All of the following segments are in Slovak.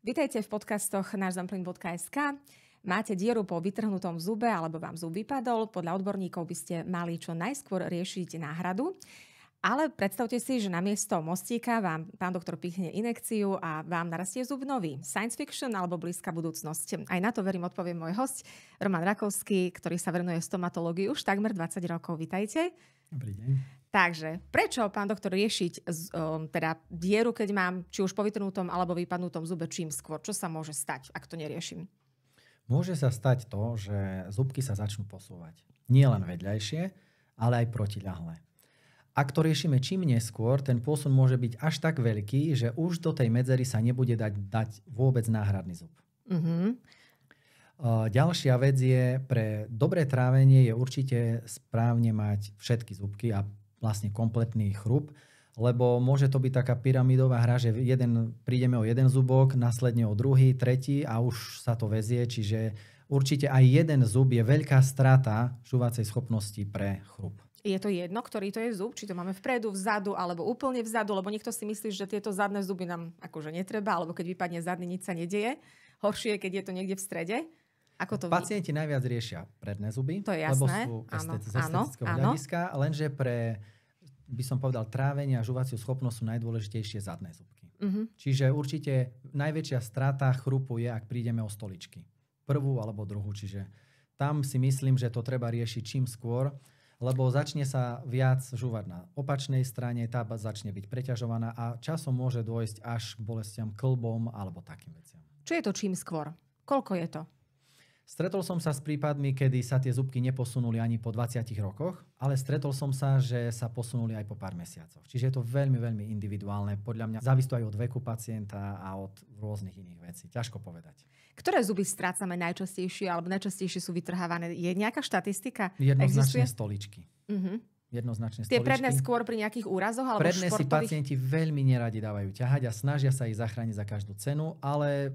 Vítajte v podcastoch nášzamplin.sk. Máte dieru po vytrhnutom zube alebo vám zub vypadol, podľa odborníkov by ste mali čo najskôr riešiť náhradu. Ale predstavte si, že na miesto mostíka vám pán doktor pichne inekciu a vám narastie zub nový. Science fiction alebo blízka budúcnosť. Aj na to verím odpoviem môj host Roman Rakovský, ktorý sa venuje stomatológii už takmer 20 rokov. Vítajte. Dobrý deň. Takže prečo, pán doktor, riešiť um, teda dieru, keď mám či už povytrnutom alebo vypadnutom zube čím skôr? Čo sa môže stať, ak to neriešim? Môže sa stať to, že zubky sa začnú posúvať. Nie len vedľajšie, ale aj protiľahle. Ak to riešime čím neskôr, ten posun môže byť až tak veľký, že už do tej medzery sa nebude dať, dať vôbec náhradný zub. Mm-hmm. Ďalšia vec je, pre dobré trávenie je určite správne mať všetky zubky a vlastne kompletný chrup, lebo môže to byť taká pyramidová hra, že jeden, prídeme o jeden zubok, následne o druhý, tretí a už sa to vezie, čiže určite aj jeden zub je veľká strata žuvacej schopnosti pre chrup. Je to jedno, ktorý to je zub, či to máme vpredu, vzadu alebo úplne vzadu, lebo niekto si myslí, že tieto zadné zuby nám akože netreba, alebo keď vypadne zadný, nič sa nedieje. Horšie je, keď je to niekde v strede. Ako to Pacienti vy... najviac riešia predné zuby, to je jasné. lebo sú estet- áno, z estetického áno, hľadiska, lenže pre, by som povedal, trávenie a žuvaciu schopnosť sú najdôležitejšie zadné zubky. Uh-huh. Mhm. Čiže určite najväčšia strata chrupu je, ak prídeme o stoličky. Prvú alebo druhú, čiže tam si myslím, že to treba riešiť čím skôr, lebo začne sa viac žúvať na opačnej strane, tá začne byť preťažovaná a časom môže dôjsť až k bolestiam klbom alebo takým veciam. Čo je to čím skôr? Koľko je to? Stretol som sa s prípadmi, kedy sa tie zubky neposunuli ani po 20 rokoch, ale stretol som sa, že sa posunuli aj po pár mesiacoch. Čiže je to veľmi, veľmi individuálne. Podľa mňa závisí aj od veku pacienta a od rôznych iných vecí. Ťažko povedať. Ktoré zuby strácame najčastejšie alebo najčastejšie sú vytrhávané? Je nejaká štatistika? Jednoznačne Existuje? stoličky. Uh-huh jednoznačne stoličky. Tie predné skôr pri nejakých úrazoch alebo predné športových? si pacienti veľmi neradi dávajú ťahať a snažia sa ich zachrániť za každú cenu, ale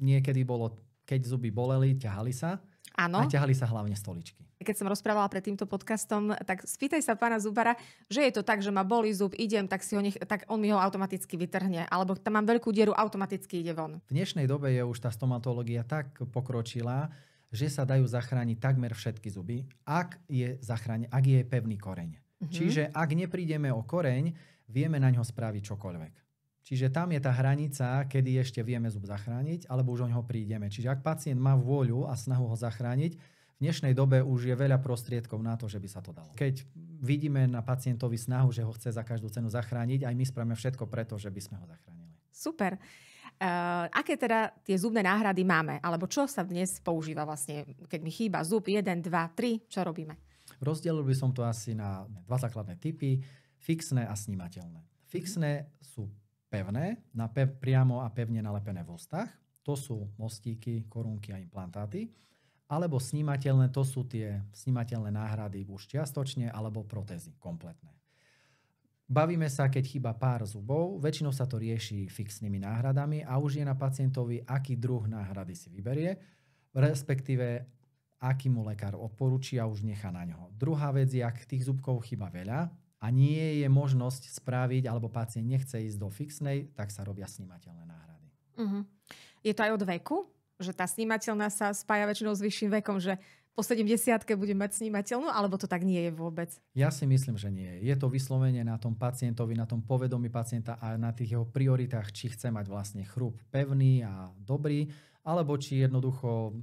niekedy bolo keď zuby boleli, ťahali sa. Áno. A ťahali sa hlavne stoličky. Keď som rozprávala pred týmto podcastom, tak spýtaj sa pána Zubara, že je to tak, že ma bolí zub, idem, tak, si ho nech, tak on mi ho automaticky vytrhne. Alebo tam mám veľkú dieru, automaticky ide von. V dnešnej dobe je už tá stomatológia tak pokročilá, že sa dajú zachrániť takmer všetky zuby, ak je, zachráni, ak je pevný koreň. Mhm. Čiže ak neprídeme o koreň, vieme na ňo spraviť čokoľvek. Čiže tam je tá hranica, kedy ešte vieme zub zachrániť, alebo už o ňoho prídeme. Čiže ak pacient má vôľu a snahu ho zachrániť, v dnešnej dobe už je veľa prostriedkov na to, že by sa to dalo. Keď vidíme na pacientovi snahu, že ho chce za každú cenu zachrániť, aj my spravíme všetko preto, že by sme ho zachránili. Super. Uh, aké teda tie zubné náhrady máme? Alebo čo sa dnes používa vlastne, keď mi chýba zub 1, 2, 3, čo robíme? Rozdelil by som to asi na dva základné typy. Fixné a snímateľné. Fixné sú pevné, na pev, priamo a pevne nalepené v ústach. To sú mostíky, korunky a implantáty. Alebo snímateľné, to sú tie snímateľné náhrady už čiastočne, alebo protézy kompletné. Bavíme sa, keď chýba pár zubov, väčšinou sa to rieši fixnými náhradami a už je na pacientovi, aký druh náhrady si vyberie, respektíve aký mu lekár odporúči a už nechá na ňo. Druhá vec je, ak tých zubkov chýba veľa, a nie je možnosť spraviť, alebo pacient nechce ísť do fixnej, tak sa robia snímateľné náhrady. Uh-huh. Je to aj od veku? Že tá snímateľná sa spája väčšinou s vyšším vekom, že po 70 budem mať snímateľnú, alebo to tak nie je vôbec? Ja si myslím, že nie. Je to vyslovene na tom pacientovi, na tom povedomí pacienta a na tých jeho prioritách, či chce mať vlastne chrup pevný a dobrý, alebo či jednoducho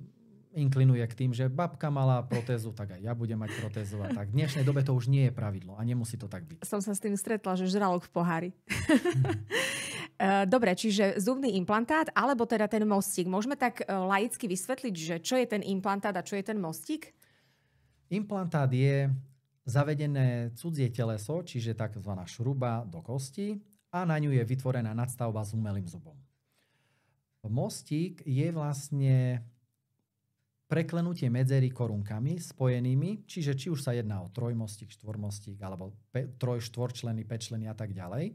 inklinuje k tým, že babka mala protézu, tak aj ja budem mať protézu a tak. V dnešnej dobe to už nie je pravidlo a nemusí to tak byť. Som sa s tým stretla, že žralok v pohári. Eh, dobre, čiže zubný implantát alebo teda ten mostík. Môžeme tak eh, laicky vysvetliť, že čo je ten implantát a čo je ten mostík? Implantát je zavedené cudzie teleso, čiže tzv. šruba do kosti a na ňu je vytvorená nadstavba s umelým zubom. Mostík je vlastne preklenutie medzery korunkami spojenými, čiže či už sa jedná o trojmostík, štvormostík alebo pe, troj, štvorčlený, pečlený a tak ďalej.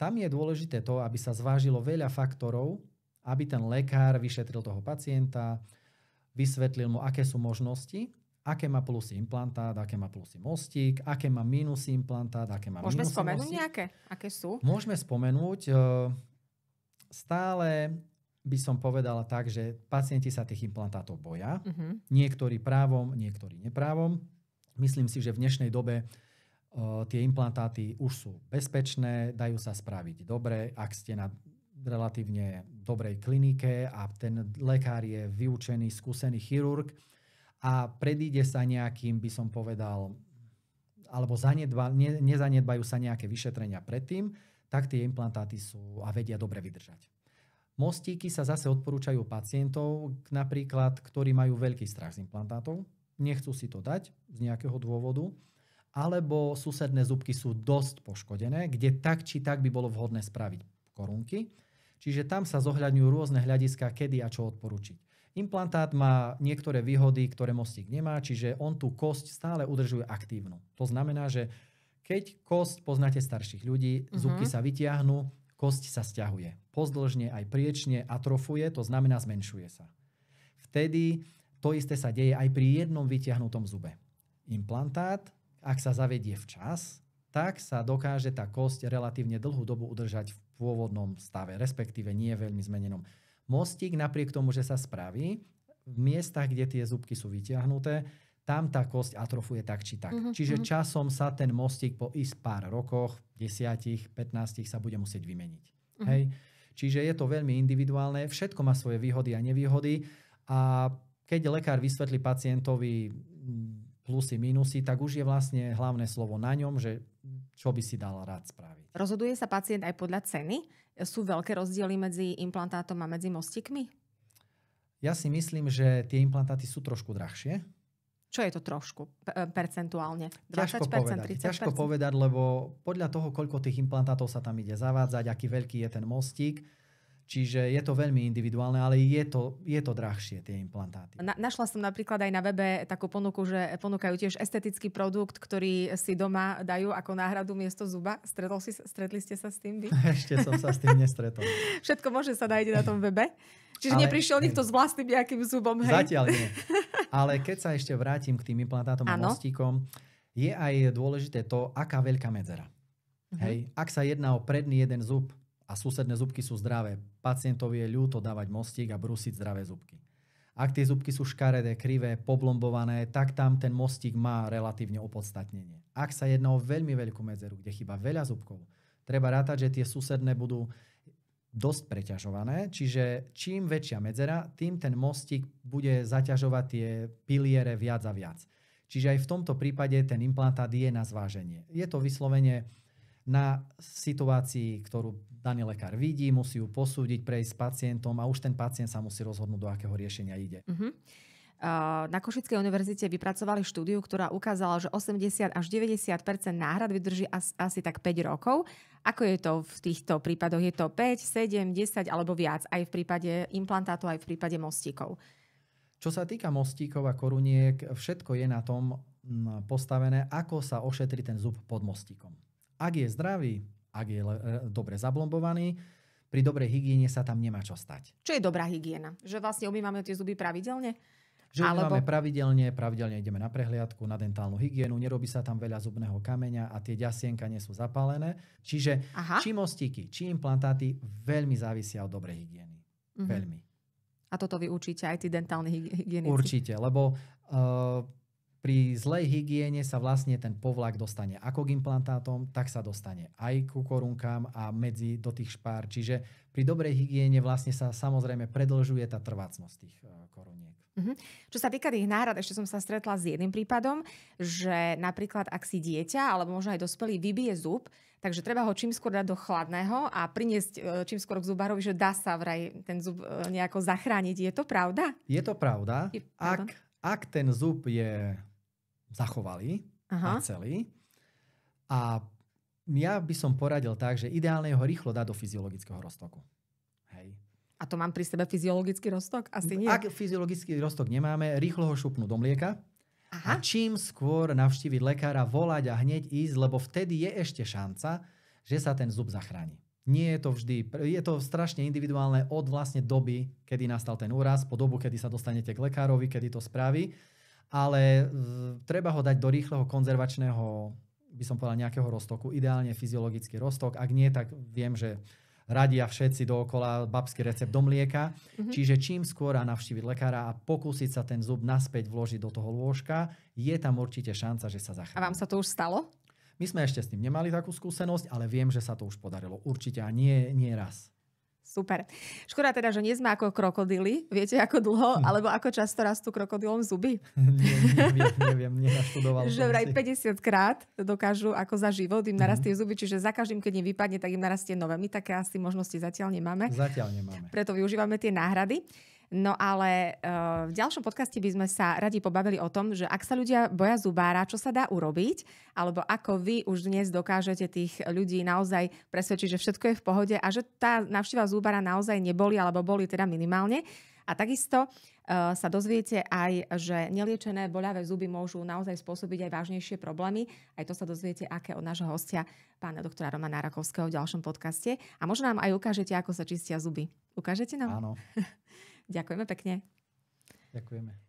Tam je dôležité to, aby sa zvážilo veľa faktorov, aby ten lekár vyšetril toho pacienta, vysvetlil mu, aké sú možnosti, aké má plusy implantát, aké má plusy mostík, aké má minusy implantát, aké má Môžeme minusy spomenúť mostík. nejaké? Aké sú? Môžeme spomenúť. E, stále by som povedala tak, že pacienti sa tých implantátov boja. Uh-huh. Niektorí právom, niektorí neprávom. Myslím si, že v dnešnej dobe uh, tie implantáty už sú bezpečné, dajú sa spraviť dobre, ak ste na relatívne dobrej klinike a ten lekár je vyučený, skúsený chirurg a predíde sa nejakým, by som povedal, alebo zanedba, ne, nezanedbajú sa nejaké vyšetrenia predtým, tak tie implantáty sú a vedia dobre vydržať. Mostíky sa zase odporúčajú pacientov, napríklad, ktorí majú veľký strach z implantátov, nechcú si to dať z nejakého dôvodu, alebo susedné zubky sú dosť poškodené, kde tak či tak by bolo vhodné spraviť korunky. Čiže tam sa zohľadňujú rôzne hľadiska, kedy a čo odporučiť. Implantát má niektoré výhody, ktoré mostík nemá, čiže on tú kosť stále udržuje aktívnu. To znamená, že keď kosť poznáte starších ľudí, uh-huh. zubky mhm. sa vytiahnú, Kosť sa stiahuje. Pozdĺžne aj priečne atrofuje, to znamená zmenšuje sa. Vtedy to isté sa deje aj pri jednom vytiahnutom zube. Implantát, ak sa zavedie včas, tak sa dokáže tá kosť relatívne dlhú dobu udržať v pôvodnom stave, respektíve nie veľmi zmenenom. Mostík napriek tomu, že sa spraví, v miestach, kde tie zubky sú vytiahnuté, tam tá kosť atrofuje tak či tak. Uh-huh, Čiže uh-huh. časom sa ten mostík po ist pár rokoch, 10, 15 sa bude musieť vymeniť. Uh-huh. Hej? Čiže je to veľmi individuálne, všetko má svoje výhody a nevýhody a keď lekár vysvetlí pacientovi mm, plusy, minusy, tak už je vlastne hlavné slovo na ňom, že čo by si dal rád spraviť. Rozhoduje sa pacient aj podľa ceny? Sú veľké rozdiely medzi implantátom a medzi mostíkmi? Ja si myslím, že tie implantáty sú trošku drahšie čo je to trošku e, percentuálne? 20%, ťažko povedať, 30%? Ťažko povedať, lebo podľa toho, koľko tých implantátov sa tam ide zavádzať, aký veľký je ten mostík, Čiže je to veľmi individuálne, ale je to, je to drahšie tie implantáty. Na, našla som napríklad aj na webe takú ponuku, že ponúkajú tiež estetický produkt, ktorý si doma dajú ako náhradu miesto zuba. Stretol si, stretli ste sa s tým vy? Ešte som sa s tým nestretol. Všetko môže sa nájde na tom webe. Čiže ale, neprišiel nikto s vlastným nejakým zubom. Hej. Zatiaľ nie. Ale keď sa ešte vrátim k tým implantátom a mostíkom, je aj dôležité to, aká veľká medzera. Uh-huh. Hej, ak sa jedná o predný jeden zub a susedné zubky sú zdravé, pacientovi je ľúto dávať mostík a brúsiť zdravé zubky. Ak tie zubky sú škaredé, krivé, poblombované, tak tam ten mostík má relatívne opodstatnenie. Ak sa jedná o veľmi veľkú medzeru, kde chyba veľa zubkov, treba rátať, že tie susedné budú dosť preťažované, čiže čím väčšia medzera, tým ten mostík bude zaťažovať tie piliere viac a viac. Čiže aj v tomto prípade ten implantát je na zváženie. Je to vyslovene na situácii, ktorú daný lekár vidí, musí ju posúdiť, prejsť s pacientom a už ten pacient sa musí rozhodnúť, do akého riešenia ide. Uh-huh. Eh, na Košickej univerzite vypracovali štúdiu, ktorá ukázala, že 80 až 90 náhrad vydrží asi tak 5 rokov. Ako je to v týchto prípadoch? Je to 5, 7, 10 alebo viac aj v prípade implantátu, aj v prípade mostíkov? Čo sa týka mostíkov a koruniek, všetko je na tom mm, postavené, ako sa ošetri ten zub pod mostíkom. Ak je zdravý, ak je e, dobre zablombovaný, pri dobrej hygiene sa tam nemá čo stať. Čo je dobrá hygiena? Že vlastne umývame tie zuby pravidelne? Že Alebo... máme pravidelne, pravidelne ideme na prehliadku, na dentálnu hygienu, nerobí sa tam veľa zubného kameňa a tie ďasienka nie sú zapálené. Čiže Aha. či mostiky, či implantáty veľmi závisia od dobrej hygieny. Mm-hmm. Veľmi. A toto vy učíte aj tí dentálni hygienici? Určite, lebo uh, pri zlej hygiene sa vlastne ten povlak dostane ako k implantátom, tak sa dostane aj ku korunkám a medzi do tých špár. Čiže pri dobrej hygiene vlastne sa samozrejme predlžuje tá trvácnosť tých e, koruniek. Mm-hmm. Čo sa týka tých náhrad, ešte som sa stretla s jedným prípadom, že napríklad ak si dieťa alebo možno aj dospelý vybije zub, takže treba ho čím skôr dať do chladného a priniesť e, čím skôr k zubárovi, že dá sa vraj ten zub e, nejako zachrániť. Je to pravda? Je to pravda. Je, ak, ak ten zub je zachovali Aha. a celý. A ja by som poradil tak, že ideálne ho rýchlo dať do fyziologického roztoku. Hej. A to mám pri sebe fyziologický roztok? Asi nie. Ak fyziologický roztok nemáme, rýchlo ho šupnú do mlieka. Aha. A čím skôr navštíviť lekára, volať a hneď ísť, lebo vtedy je ešte šanca, že sa ten zub zachráni. Nie je to vždy, je to strašne individuálne od vlastne doby, kedy nastal ten úraz, po dobu, kedy sa dostanete k lekárovi, kedy to spraví ale treba ho dať do rýchleho konzervačného, by som povedal, nejakého roztoku. Ideálne fyziologický roztok. Ak nie, tak viem, že radia všetci dookola babský recept do mlieka. Mm-hmm. Čiže čím skôr a navštíviť lekára a pokúsiť sa ten zub naspäť vložiť do toho lôžka, je tam určite šanca, že sa zachráni. A vám sa to už stalo? My sme ešte s tým nemali takú skúsenosť, ale viem, že sa to už podarilo. Určite a nie, nie raz. Super. Škoda teda, že nie sme ako krokodily. Viete, ako dlho, hm. alebo ako často rastú krokodilom zuby? neviem, neviem, nenaštudoval. že vraj 50 krát dokážu ako za život im mhm. narastie zuby, čiže za každým, keď im vypadne, tak im narastie nové. My také asi možnosti zatiaľ nemáme. Zatiaľ nemáme. Preto využívame tie náhrady. No ale eh, v ďalšom podcaste by sme sa radi pobavili o tom, že ak sa ľudia boja zubára, čo sa dá urobiť, alebo ako vy už dnes dokážete tých ľudí naozaj presvedčiť, že všetko je v pohode a že tá navštíva zubára naozaj neboli alebo boli teda minimálne. A takisto uh, sa dozviete aj, že neliečené boľavé zuby môžu naozaj spôsobiť aj vážnejšie problémy. Aj to sa dozviete, aké od nášho hostia, pána doktora Romana Rakovského v ďalšom podcaste. A možno nám aj ukážete, ako sa čistia zuby. Ukážete nám? Áno. Ďakujeme pekne. Ďakujeme.